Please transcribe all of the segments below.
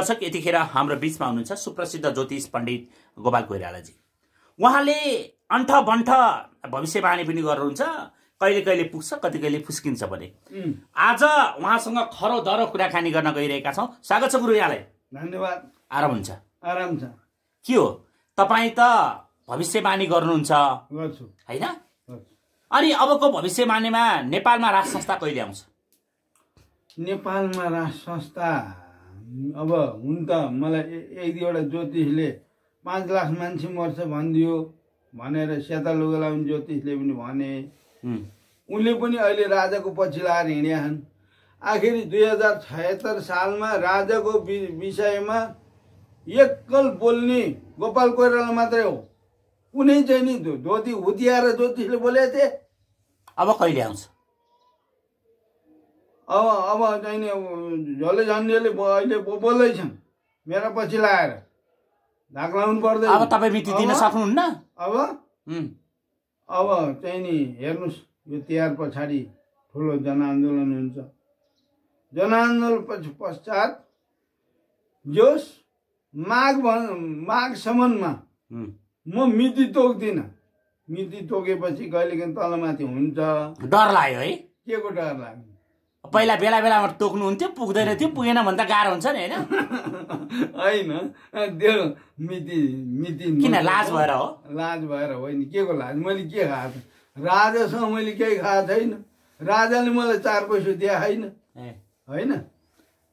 दर्शक यतिखेर हाम्रो बिचमा हुनुहुन्छ सुप्रसिद्ध ज्योतिष पण्डित गोपाल कोइरालाजी उहाँले अन्ठ बन्ठ भविष्यवाणी पनि गर्नुहुन्छ कहिले कहिले पुग्छ कति कहिले फुस्किन्छ भने आज उहाँसँग खरो दरो कुराकानी गर्न गइरहेका छौँ स्वागत छ गुरु यहाँलाई धन्यवाद आराम हुन्छ आराम छ के हो तपाईँ त भविष्यवाणी गर्नुहुन्छ होइन अनि अबको भविष्यवाणीमा नेपालमा राज संस्था कहिले आउँछ नेपालमा राज संस्था अब हुन त मलाई एक दुईवटा ज्योतिषले पाँच लाख मान्छे मर्छ भनिदियो भनेर सेता लुगा लाउने ज्योतिषले पनि भने उनले पनि अहिले राजाको पछि लाएर हिँडेका छन् आखिर दुई हजार छयत्तर सालमा राजाको विषयमा एकल बोल्ने गोपाल कोइराला मात्रै हो कुनै चाहिँ नि धोती हुत्याएर ज्योतिषले बोलेको थिए अब कहिले आउँछ अब अब चाहिँ झल्ले झन्डीले अहिले बोल्दैछन् मेरो पछि लाएर धाक लाउनु पर्दैन अब तपाईँ मिति दिन सक्नुहुन्न अब अब चाहिँ नि हेर्नुहोस् यो तिहार पछाडि ठुलो जनआन्दोलन हुन्छ जनआन्दोलन पछि पश्चात जोस माघ भन् माघसम्ममा म मिति तोक्दिनँ मिति तोकेपछि कहिलेकाहीँ तलमाथि हुन्छ डर लाग्यो है के को डर लाग्यो पहिला बेला बेलामा टोक्नुहुन्थ्यो पुग्दैन थियो पुगेन भन्दा गाह्रो हुन्छ नि होइन होइन त्यो मिति किन लाज भएर हो लाज भएर होइन के को लाज मैले के खाएको राजासँग मैले केही खाएको छैन राजाले मलाई चार पैसा दिएको छैन होइन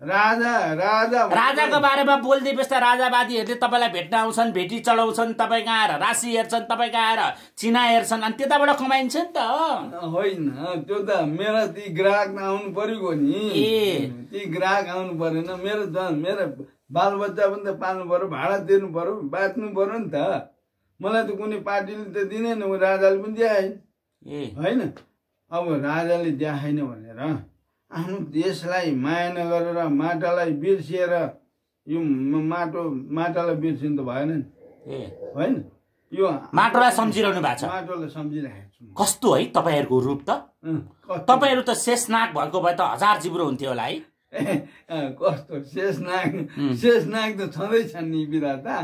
राजा राजा राजाको बारेमा बोल्दै बेस्ता राजावादीहरूले तपाईँलाई भेट्न आउँछन् भेटी चढाउँछन् तपाईँ कहाँ आएर राशि हेर्छन् तपाईँ कहाँ आएर चिना हेर्छन् अनि त्यताबाट कमाइन्छ नि त होइन त्यो त मेरो ती ग्राहक त आउनु पऱ्यो नि ती ग्राहक आउनु परेन मेरो झन् मेरो बालबच्चा पनि त पाल्नु पर्यो भाडा दिनु पर्यो बाँच्नु पर्यो नि त मलाई त कुनै पार्टीले त दिनेन राजाले पनि ए होइन अब राजाले ज्याएन भनेर आफ्नो देशलाई माया नगरेर माटालाई बिर्सिएर यो माटो माटालाई बिर्सिनु त भएन नि होइन यो माटोलाई सम्झिरहनु भएको छ माटोलाई सम्झिरहेको छु कस्तो है तपाईँहरूको रूप त तपाईँहरू त शेषनाग भएको भए त हजार जिब्रो हुन्थ्यो होला है कस्तो शेषनाग शेषनाग त छँदैछन् नि बिराता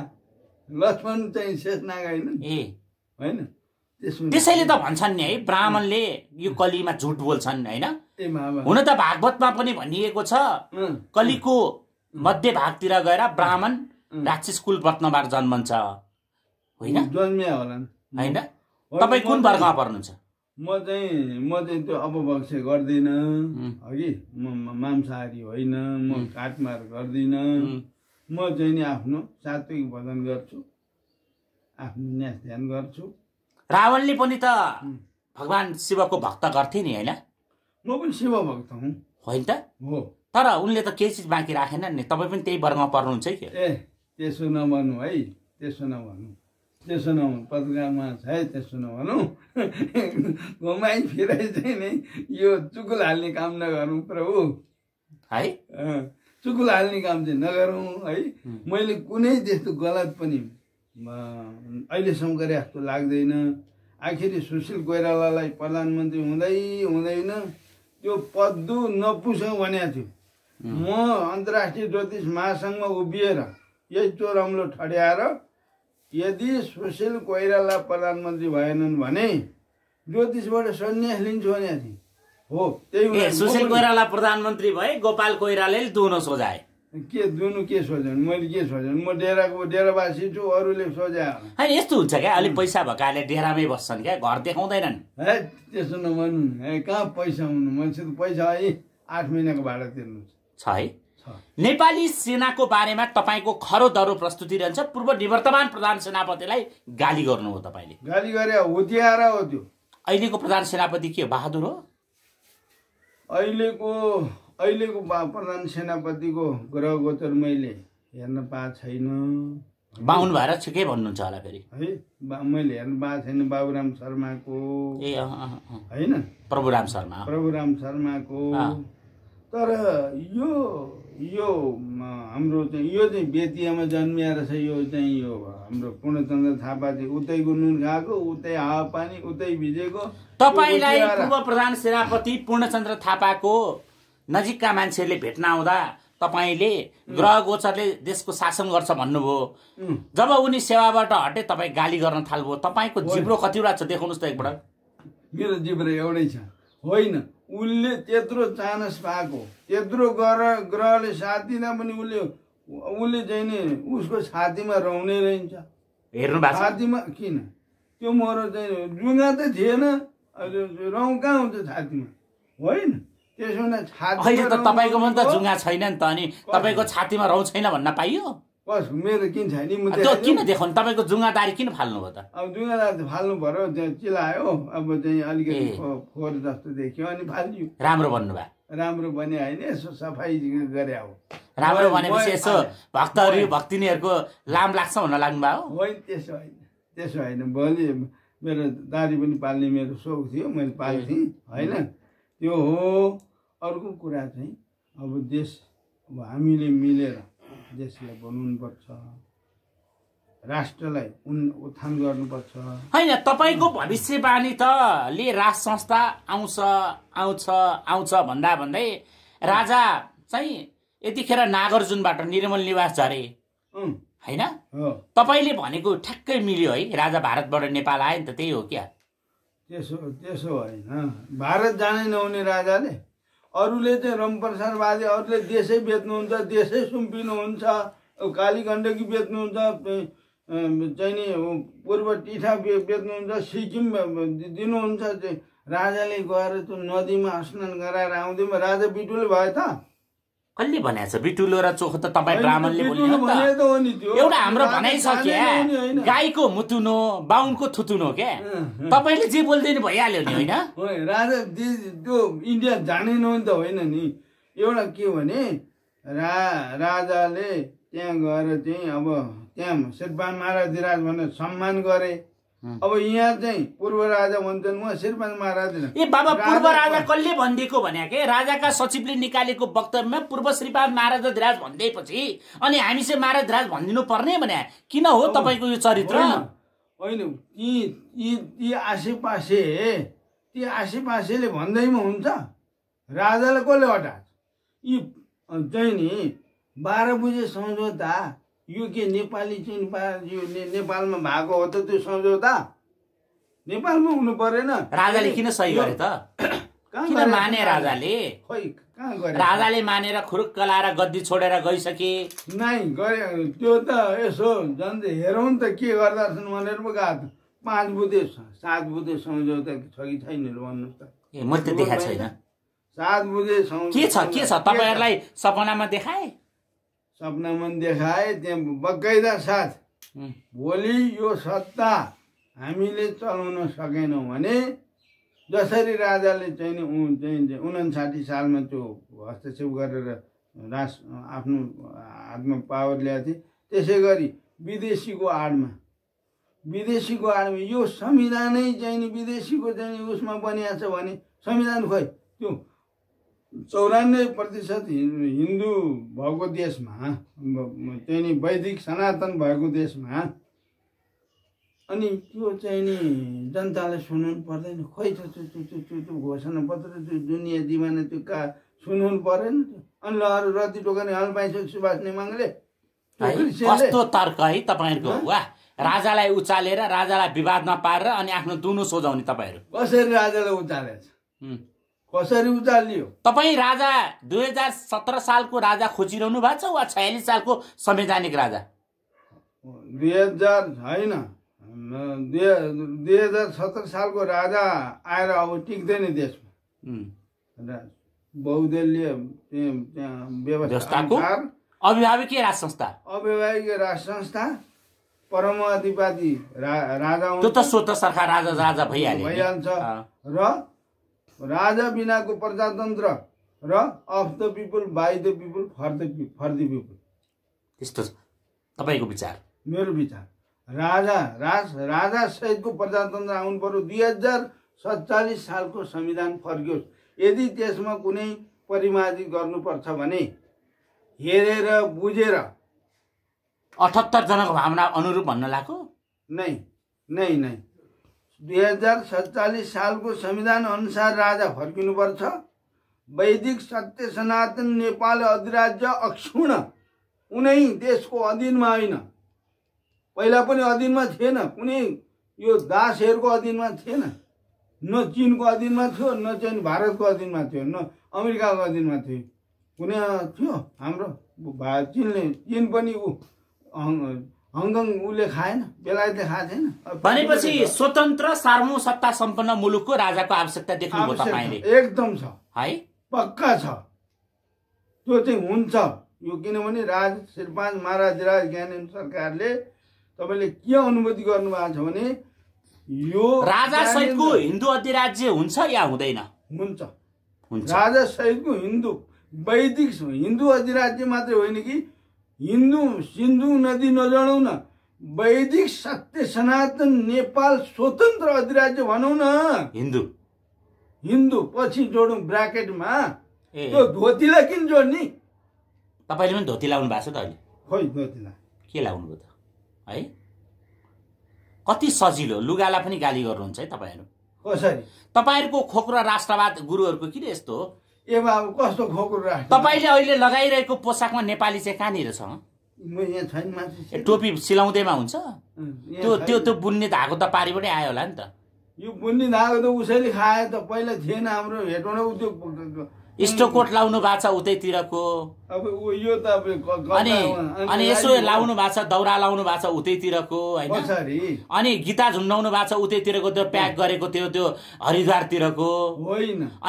लक्ष्मण चाहिँ शेषनाग होइन ए होइन त्यसैले त भन्छन् नि है ब्राह्मणले यो कलीमा झुट बोल्छन् होइन हुन त भागवतमा पनि भनिएको छ कलीको मध्य भागतिर गएर ब्राह्मण राक्षस कुल रत्नबाट जन्मन्छ होइन होइन तपाईँ कुन वर्गमा पर्नुहुन्छ म चाहिँ म चाहिँ त्यो अपभक्ष गर्दिनँ हगि म मांसाहारी होइन म काटमार गर्दिनँ म चाहिँ नि आफ्नो सात्विक भजन गर्छु आफ्नो न्यास ध्यान गर्छु रावणले पनि त भगवान् शिवको भक्त गर्थे नि होइन म पनि शिव भक्त हुँ होइन त हो तर उनले त केही चिज बाँकी राखेन नि तपाईँ पनि त्यही वर्गमा पर्नुहुन्छ कि ए त्यसो नभन्नु है त्यसो नभन्नु त्यसो नभनु पत्रकारमा छ है त्यसो नभनौ घुमाइ फिराइ चाहिँ नि यो चुकुल हाल्ने काम नगरौँ प्रभु है चुकुल हाल्ने काम चाहिँ नगरौँ है मैले कुनै त्यस्तो गलत पनि अहिलेसम्म गरे जस्तो लाग्दैन आखिरी सुशील कोइरालालाई प्रधानमन्त्री हुँदै हुँदैन त्यो पद्दु नपुसँग भनेको थियो म अन्तर्राष्ट्रिय ज्योतिष महासङ्घमा उभिएर यही चोरम्लो ठड्याएर यदि सुशील कोइराला प्रधानमन्त्री भएनन् भने ज्योतिषबाट सन्यास लिन्छु भनेको थिएँ हो त्यही सुशील कोइराला प्रधानमन्त्री भए गोपाल कोइराले दुनो सोझाए के दुनु के सोझ्यो मैले के सोझेँ म डेराको डेरावासी छु अरूले सोझ्या होइन यस्तो हुन्छ क्या अलिक पैसा भएकाले डेरामै बस्छन् क्या घर देखाउँदैनन् है त्यसो नभन्नु है कहाँ पैसा हुनु मान्छे त पैसा है आठ महिनाको भाडा तिर्नु छ है नेपाली सेनाको बारेमा तपाईँको खरो दरो प्रस्तुति रहन्छ पूर्व निवर्तमान प्रधान सेनापतिलाई गाली गर्नु हो तपाईँले गाली गरे हुत्याएर हो त्यो अहिलेको प्रधान सेनापति के हो बहादुर हो अहिलेको अहिलेको प्रधान सेनापतिको ग्रह गोचर मैले हेर्न पाएको छैन बाहुन भएर के भन्नुहुन्छ होला फेरि है मैले हेर्न पाएको छैन बाबुराम शर्माको होइन प्रभुराम शर्मा प्रभुराम शर्माको तर यो यो हाम्रो चाहिँ यो चाहिँ बेतियामा जन्मिएर छ यो चाहिँ यो हाम्रो पूर्णचन्द्र थापा चाहिँ उतैको नुन खाएको उतै हावापानी उतै भिजेको तपाईँलाई पूर्व प्रधान सेनापति पूर्णचन्द्र थापाको नजिकका मान्छेहरूले भेट्न आउँदा तपाईँले ग्रह गोचरले देशको शासन गर्छ भन्नुभयो जब उनी सेवाबाट हटे तपाईँ गाली गर्न थाल्नुभयो तपाईँको जिब्रो कतिवटा छ देखाउनुहोस् त एकपल्ट मेरो जिब्रो एउटै छ होइन उसले त्यत्रो चानस पाएको त्यत्रो ग्रह ग्रहले साथ दिन पनि उसले उसले चाहिँ नि उसको छातीमा रहने रहन्छ हेर्नु भएको छातीमा किन त्यो मरो चाहिँ जुङ्गा त थिएन रौँ कहाँ हुन्छ छातीमा होइन अहिले त तपाईँको पनि त झुङ्गा छैन नि त अनि तपाईँको छातीमा रौँ छैन भन्न पाइयो बस मेरो किन छैन नि त्यो किन देखाउनु तपाईँको जुङ्गादारी किन फाल्नु भयो त अब जुङ्गादारी फाल्नु फाल्नु त्यहाँ चिलायो अब चाहिँ अलिकति फोहोर जस्तो देख्यो अनि फाल्यो राम्रो भन्नुभयो राम्रो बने होइन यसो सफाइ गरे हो राम्रो भनेपछि यसो भक्तहरू भक्तिनीहरूको लाम लाग्छ हुन लाग्नुभयो होइन त्यसो होइन त्यसो होइन भोलि मेरो दारी पनि पाल्ने मेरो सोख थियो मैले पाल्थेँ होइन त्यो हो अर्को कुरा चाहिँ अब देश अब हामीले मिलेर देशलाई बनाउनुपर्छ राष्ट्रलाई उन उत्थान गर्नुपर्छ होइन तपाईँको भविष्यवाणी त ले राज संस्था आउँछ आउँछ आउँछ भन्दा भन्दै राजा चाहिँ यतिखेर नागार्जुनबाट निर्मल निवास झरे होइन तपाईँले भनेको ठ्याक्कै मिल्यो है राजा भारतबाट नेपाल आयो नि त त्यही हो क्या त्यसो त्यसो होइन भारत जानै नहुने राजाले अरूले चाहिँ रमप्रसारवादी अरूले देशै बेच्नुहुन्छ देशै सुम्पिनुहुन्छ काली गण्डकी बेच्नुहुन्छ चाहिँ नि पूर्व टिठा बेच्नुहुन्छ सिक्किम दिनुहुन्छ राजाले गएर त्यो नदीमा स्नान गराएर आउँदैमा राजा बिटुल भयो त कसले भनेको छ बिटुलो र चोखो त तपाईँ ब्राह्मणले एउटा हाम्रो क्या गाईको मुतुनो बाहुनको थुतुनो क्या तपाईँले जे बोलिदिनु भइहाल्यो नि होइन राजा त्यो इन्डिया जाने नै त होइन नि एउटा के भने रा राजाले त्यहाँ गएर चाहिँ अब त्यहाँ शेरबान महाराज राज भनेर सम्मान गरे अब यहाँ चाहिँ पूर्व राजा भन्छन् उहाँ शेरबहादुर महाराज ए बाबा पूर्व राजा कसले भनिदिएको भने के राजाका सचिवले निकालेको वक्तव्यमा पूर्व श्रीपाद महाराज धिराज भनिदिएपछि अनि हामी चाहिँ महाराज धिराज भनिदिनु पर्ने भने किन हो तपाईँको यो चरित्र होइन यी यी यी आसेपासे ती आसेपासेले भन्दैमा हुन्छ राजाले कसले हटा यी चाहिँ नि बाह्र बुझे सम्झौता यो के नेपाली चाहिँ पा यो नेपालमा भएको हो त त्यो सम्झौता नेपालमा हुनु परेन राजाले किन सही गरे त किन माने राजाले खोइ कहाँ गरे राजाले मानेर खुरुक्क लाएर गद्दी छोडेर गइसके नै गरे त्यो त यसो झन् हेरौँ त के छन् भनेर पो गएको पाँच बुधे सात बुधे सम्झौता छ कि छैन भन्नुहोस् त ए मैले त देखाएको छैन सात बुधे के छ के छ तपाईँहरूलाई सपनामा देखाएँ मन देखाए त्यहाँ बकैदा साथ भोलि यो सत्ता हामीले चलाउन सकेनौँ भने जसरी राजाले चाहिँ नि चाहिँ उनासाठी सालमा त्यो हस्तक्षेप गरेर रास आफ्नो हातमा पावर ल्याएको थिए त्यसै गरी विदेशीको आडमा विदेशीको आडमा यो संविधानै चाहिँ नि विदेशीको चाहिँ उसमा बनिएको छ भने संविधान खोइ त्यो चौरानब्बे प्रतिशत हिन्दू भएको देशमा त्यही नि वैदिक सनातन भएको देशमा अनि त्यो चाहिँ नि जनताले सुनाउनु पर्दैन खोइ त्यो त्यो त्यो त्यो घोषणा पत्र त्यो दुनियाँ दिमाना त्यो का सुनाउनु परेन अनि ल अरू रति हाल पाइन्छ सुभाष नेमाङले कस्तो तर्क है तपाईँहरूको वा राजालाई उचालेर राजालाई विवाद नपारेर अनि आफ्नो दुनो सोझाउने तपाईँहरू कसरी राजालाई उचालेछ कसरी हो तपाईँ राजा दुई हजार सत्र सालको राजा खोजिरहनु भएको छ वा छयालिस सालको संवैधानिक राजा दुई हजार होइन दुई हजार सत्र सालको राजा आएर अब टिक्दैन देशमा बहुदलीय अभिभावकीय राज संस्था अभिभावकीय राज संस्था परम रा, राजा त्यो त स्वत सरकार राजा राजा भइहाल्यो भइहाल्छ र राजा बिनाको प्रजातन्त्र र of the people by the people for the for the people त्यस्तो छ तपाईँको विचार मेरो विचार राजा राज राजा सहितको प्रजातन्त्र आउनु पर्यो दुई हजार सत्तालिस सालको संविधान फर्कियोस् यदि त्यसमा कुनै परिमार्जित गर्नुपर्छ भने हेरेर बुझेर अठहत्तरजनाको भावना अनुरूप भन्न लाग्यो नै नै नै दुई सालको संविधान अनुसार राजा फर्किनुपर्छ वैदिक सत्य सनातन नेपाल अधिराज्य अक्षुण कुनै देशको अधीनमा होइन पहिला पनि अधीनमा थिएन कुनै यो दासहरूको अधीनमा थिएन न चिनको अधीनमा थियो न चाहिँ भारतको अधीनमा थियो न अमेरिकाको अधीनमा थियो कुनै थियो हाम्रो चिनले चिन पनि ऊ हङकङ उसले खाएन बेलायतले खाएको थिएन भनेपछि स्वतन्त्र सार्वभौम सत्ता सम्पन्न मुलुकको राजाको आवश्यकता देख्नु एकदम छ है पक्का छ त्यो चाहिँ हुन्छ यो किनभने राज श्रीपाँच महाराजराज ज्ञानेन्द्र सरकारले तपाईँले के अनुभूति गर्नुभएको छ भने यो राजा सहितको हिन्दू अधिराज्य हुन्छ या हुँदैन हुन्छ राजा सहितको हिन्दू वैदिक हिन्दू अधिराज्य मात्रै होइन कि हिन्दू सिन्धु नदी न वैदिक सत्य सनातन नेपाल स्वतन्त्र अधिराज्य भनौँ न हिन्दू हिन्दू पछि जोडौँ ब्राकेटमा त्यो धोतीलाई किन जोड्ने तपाईँले पनि धोती लाउनु भएको छ त अहिले खोइ धोतीलाई के लाउनुभयो त है कति सजिलो लुगालाई पनि गाली गर्नुहुन्छ है तपाईँहरू कसरी तपाईँहरूको खोक्रो राष्ट्रवाद गुरुहरूको किन यस्तो हो ए कस्तो राख्छ तपाईँले अहिले लगाइरहेको पोसाकमा नेपाली चाहिँ कहाँनिर छ टोपी सिलाउँदैमा हुन्छ त्यो त्यो त्यो बुन्ने धागो त पारिबाटै आयो होला नि त यो बुन्ने धागो त उसैले खायो त पहिला थिएन हाम्रो हेटौँडा उद्योग इष्टकोट लाउनु भएको छ उतैतिरको अनि अनि यसो लाउनु भएको छ दौरा लाउनु भएको छ उतैतिरको होइन अनि गीता झुन्डाउनु भएको छ उतैतिरको त्यो प्याक गरेको थियो त्यो हरिद्वारतिरको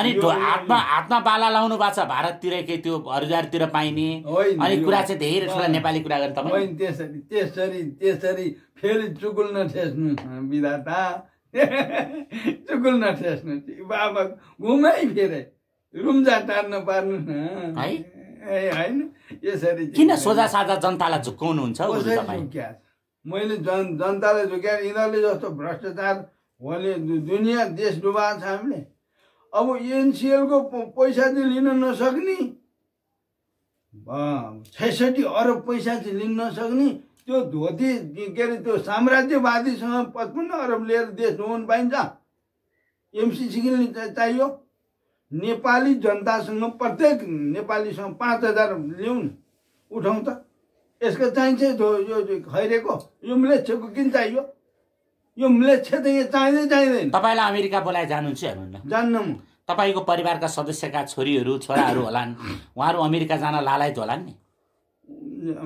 अनि हातमा हातमा बाला लाउनु भएको छ भारततिरकै त्यो हरिद्वारतिर पाइने अनि कुरा चाहिँ धेरै ठुला नेपाली कुरा गर्ने तपाईँ फेरि चुकुल नठेस्नु विधाता चुकुल नठेस्नु बाबा घुमै फेरि रुम्जा टार्न पार्नु न है ए होइन यसरी किन सोझा साझा जनतालाई झुक्काउनुहुन्छ मैले जन जनतालाई झुक्याएर यिनीहरूले जस्तो भ्रष्टाचार भने दुनियाँ देश डुबाएको छ हामीले अब एनसिएलको पैसा चाहिँ लिन नसक्ने छैसठी अरब पैसा चाहिँ लिन नसक्ने त्यो धोती के अरे त्यो साम्राज्यवादीसँग पचपन्न अरब लिएर देश डुबाउनु पाइन्छ एमसी सिकिल चाहियो नेपाली जनतासँग प्रत्येक नेपालीसँग पाँच हजार ल्याउन् उठाउँ त यसको चाहिन्छ यो खैरेको यो म्लेच्छको किन चाहियो यो मलेच्छे त यहाँ चाहिँदै चाहिँदैन तपाईँलाई अमेरिका बोलाए जानुहुन्छ हेर्नु जान्न म तपाईँको परिवारका सदस्यका छोरीहरू छोराहरू होलान् उहाँहरू अमेरिका जान लालायत होला नि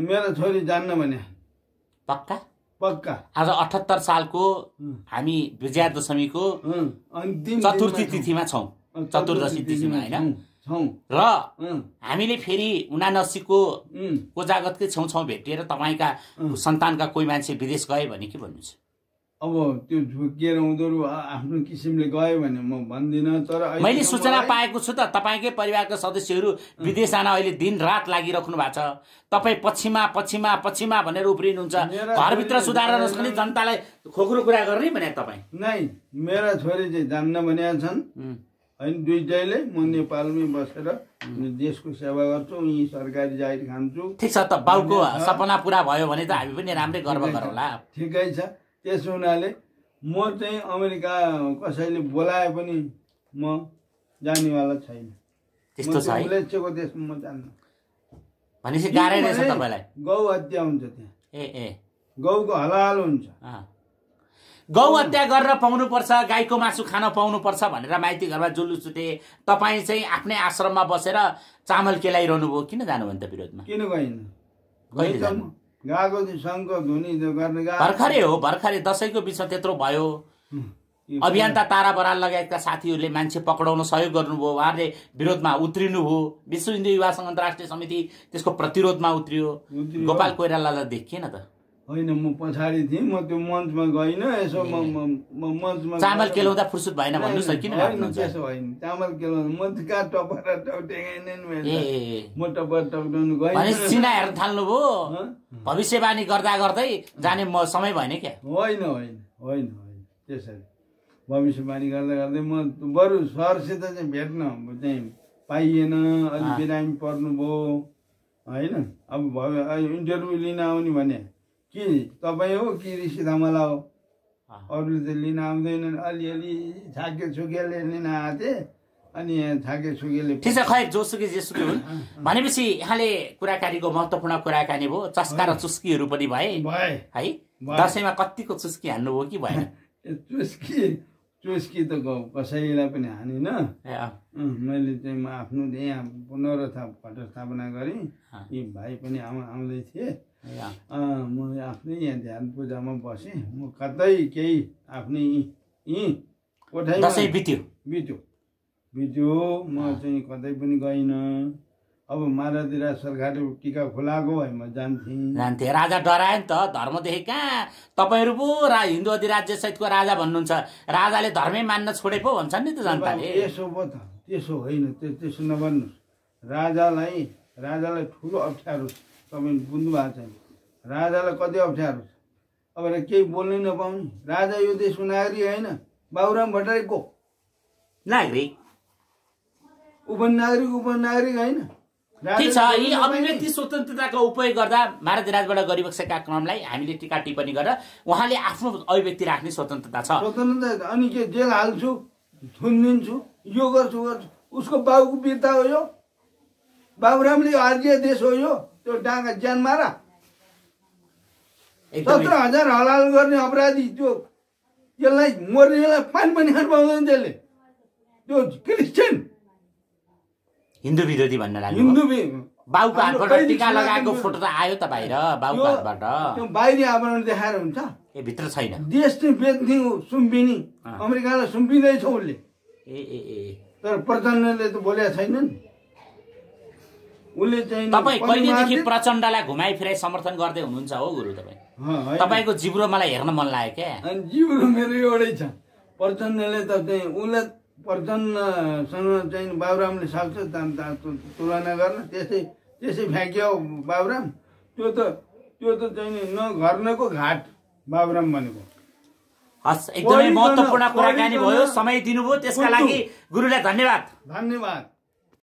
मेरो छोरी जान्न भने पक्का पक्का आज अठहत्तर सालको हामी विजया दशमीको चतुर्थी तिथिमा छौँ चतुर्दशी तिथिमा होइन र हामीले फेरि उनासीको कोजागतकै छेउछाउ भेटिएर तपाईँका सन्तानका कोही मान्छे विदेश गए भने के भन्नुहुन्छ अब त्यो झुकिएर उनीहरू आफ्नो किसिमले गयो भने म भन्दिनँ तर मैले सूचना पाएको छु त तपाईँकै परिवारका सदस्यहरू विदेश जान अहिले दिन रात लागिराख्नु भएको छ तपाईँ पछिमा पछिमा पछिमा भनेर उफ्रिनुहुन्छ घरभित्र सुधार नसक्ने जनतालाई खोक्रो कुरा गर्ने भने तपाईँ नै मेरा छोरी चाहिँ जान्न भनेका छन् होइन दुइटैले म नेपालमै बसेर देशको सेवा गर्छु यहीँ सरकारी जागिर खान्छु ठिक छ त बाउको सपना पुरा भयो भने त हामी पनि राम्रै गर्व गरौँला ठिकै छ त्यसो हुनाले म चाहिँ अमेरिका कसैले बोलाए पनि म जानेवाला छैन त्यस्तो देशमा म जान्न भनेपछि गाह्रै रहेछ तपाईँलाई गौ हत्या हुन्छ त्यहाँ ए ए गौको हलाल हुन्छ गौ हत्या गरेर पाउनुपर्छ गाईको मासु खान पाउनुपर्छ भनेर माइती घरमा जुलुस छुटे तपाईँ चाहिँ आफ्नै आश्रममा बसेर चामल केलाइरहनु भयो किन जानुभयो नि त विरोधमा किन भर्खरै हो भर्खरै दसैँको बिचमा त्यत्रो भयो अभियन्ता तारा बराल लगायतका साथीहरूले मान्छे पक्राउन सहयोग गर्नुभयो उहाँहरूले विरोधमा उत्रिनु भयो विश्व हिन्दू युवा सङ्घ अन्तर्राष्ट्रिय समिति त्यसको प्रतिरोधमा उत्रियो गोपाल कोइरालालाई देखिएन त होइन म पछाडि थिएँ म त्यो मञ्चमा गइनँ यसो म म मञ्चमा चामल केलाउँदा फुर्सुत भएन भन्नु न किन होइन त्यसो होइन चामल केलाउँदा म त कहाँ टपर टपटेकै म टपर टपाउनु गएँ सिना हेर्न थाल्नुभयो भविष्यवाणी गर्दा गर्दै जाने म समय भएन क्या होइन होइन होइन होइन त्यसरी भविष्यवाणी गर्दा गर्दै म बरु सरसित चाहिँ भेट्न चाहिँ पाइएन अलिक बिरामी पर्नुभयो होइन अब भयो इन्टरभ्यू लिन आउने भने कि तपाईँ हो कि ऋषि धमला हो अरू त लिन आउँदैनन् अलिअलि झाके छुकेले लिन आएको अनि अनि झाके छुकेले ठिक छ खै जोसुकी जेसुकी हुन् भनेपछि यहाँले कुराकानीको महत्त्वपूर्ण कुराकानी भयो चस्का र चुस्कीहरू पनि भए भए है दसैँमा कतिको चुस्की हान्नुभयो कि भएन चुस्की चुस्की त कसैलाई पनि हानिनँ मैले चाहिँ म आफ्नो यहाँ पुनरथा घटस्थापना गरेँ यी भाइ पनि आउँदै थिएँ म आफ्नै यहाँ ध्यान पूजामा बसेँ म कतै केही आफ्नै यहीँ बित्यो बित्यो बित्यो म चाहिँ कतै पनि गइनँ अब महाराधिरा सरकारले टिका खोलाएको भए म जान्थेँ जान्थेँ राजा डरायो नि त धर्मदेखि कहाँ तपाईँहरू पो रा हिन्दू अधिराज्यसहितको राजा भन्नुहुन्छ राजाले धर्मै मान्न छोडे पो भन्छन् नि त जनताले यसो पो त त्यसो होइन त्यो त्यसो नभन्नुहोस् राजालाई राजालाई ठुलो अप्ठ्यारो छ तपाईँ बुझ्नु भएको छैन राजालाई कति अप्ठ्यारो छ अब केही बोल्नै नपाउने राजा यो देशको नागरिक होइन बाबुराम भट्टराईको नागरिक उपनागरिक उपनागरिक होइन छ यी अभिव्यक्ति स्वतन्त्रताको उपयोग गर्दा भारतीय राजबाट गरिबसेका क्रमलाई हामीले टिका टिप्पणी गरेर उहाँले आफ्नो अभिव्यक्ति राख्ने स्वतन्त्रता छ स्वतन्त्रता अनि के जेल हाल्छु थुनिदिन्छु यो गर्छु गर्छु उसको बाबुको बिर्ता हो यो बाबुरामले आर्य देश हो यो त्यो डाँगा ज्यान मारा सत्र हजार हलाल गर्ने अपराधी त्यो त्यसलाई मर्नेलाई पानी पनि खानु पाउँदैन त्यसले त्यो क्रिस्चियन हिन्दू विरोधी भन्न लाग्यो हिन्दू बाउको हातबाट टिका लगाएको फोटो त आयो त बाहिर बाउको हातबाट त्यो बाहिरी आवरण देखाएर हुन्छ ए भित्र छैन देश नै बेच्ने सुम्पिने अमेरिकालाई सुम्पिँदैछ उसले ए ए ए तर प्रचण्डले त बोलेको छैन नि उसले चाहिँ तपाईँ कहिलेदेखि प्रचण्डलाई घुमाइ फिराइ समर्थन गर्दै हुनुहुन्छ हो गुरु तपाईँ तपाईँको जिब्रो मलाई हेर्न मन लाग्यो क्या जिब्रो मेरो एउटै छ प्रचण्डले त चाहिँ उसले प्रचण्डसँग चाहिँ बाबुरामले सक्छ तुलना गर्न त्यसै त्यसै फ्याँक्यो बाबुराम त्यो त त्यो त चाहिँ न नको घाट बाबुराम भनेको हस् एकदमै महत्त्वपूर्ण कुराकानी भयो समय दिनुभयो त्यसका लागि गुरुलाई धन्यवाद धन्यवाद